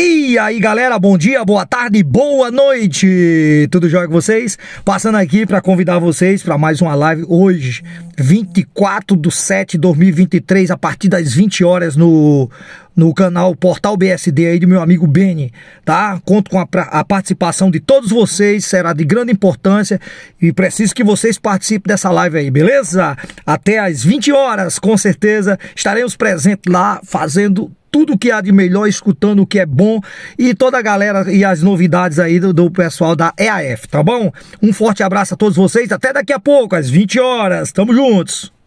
E aí galera, bom dia, boa tarde, boa noite! Tudo jóia com vocês? Passando aqui para convidar vocês para mais uma live hoje, 24 de 7 de 2023, a partir das 20 horas no, no canal Portal BSD aí do meu amigo Benny, tá? Conto com a, a participação de todos vocês, será de grande importância e preciso que vocês participem dessa live aí, beleza? Até às 20 horas, com certeza, estaremos presentes lá fazendo tudo que há de melhor, escutando o que é bom e toda a galera e as novidades aí do, do, pessoal da EAF, tá bom? Um forte abraço a todos vocês, até daqui a pouco, às 20 horas. Tamo juntos!